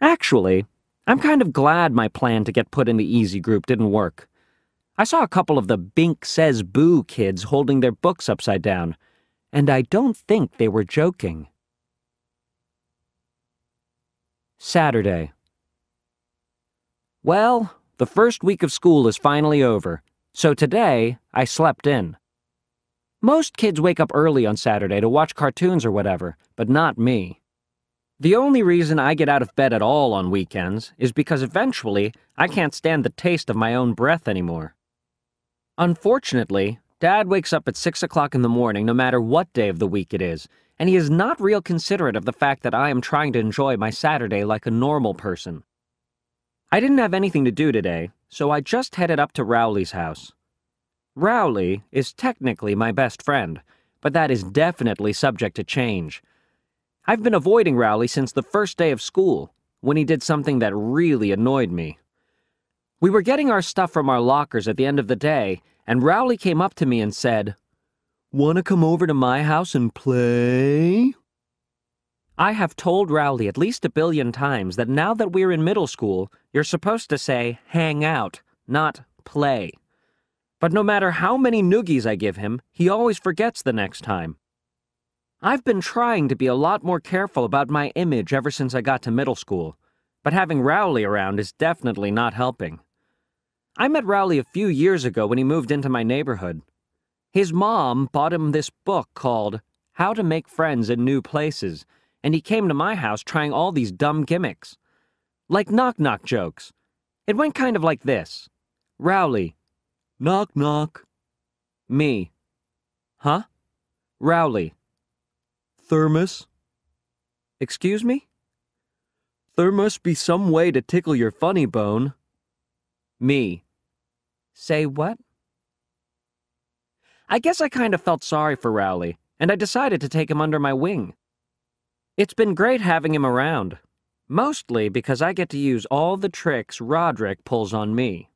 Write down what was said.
Actually, I'm kind of glad my plan to get put in the easy group didn't work. I saw a couple of the Bink Says Boo kids holding their books upside down, and I don't think they were joking. Saturday. Well, the first week of school is finally over, so today I slept in. Most kids wake up early on Saturday to watch cartoons or whatever, but not me. The only reason I get out of bed at all on weekends is because eventually I can't stand the taste of my own breath anymore. Unfortunately, Dad wakes up at 6 o'clock in the morning no matter what day of the week it is, and he is not real considerate of the fact that I am trying to enjoy my Saturday like a normal person. I didn't have anything to do today, so I just headed up to Rowley's house. Rowley is technically my best friend, but that is definitely subject to change. I've been avoiding Rowley since the first day of school, when he did something that really annoyed me. We were getting our stuff from our lockers at the end of the day, and Rowley came up to me and said, Wanna come over to my house and play? I have told Rowley at least a billion times that now that we're in middle school, you're supposed to say hang out, not play. But no matter how many noogies I give him, he always forgets the next time. I've been trying to be a lot more careful about my image ever since I got to middle school, but having Rowley around is definitely not helping. I met Rowley a few years ago when he moved into my neighborhood. His mom bought him this book called How to Make Friends in New Places, and he came to my house trying all these dumb gimmicks. Like knock knock jokes. It went kind of like this Rowley, knock knock. Me, huh? Rowley, thermos? Excuse me? There must be some way to tickle your funny bone. Me. Say what? I guess I kind of felt sorry for Rowley, and I decided to take him under my wing. It's been great having him around, mostly because I get to use all the tricks Roderick pulls on me.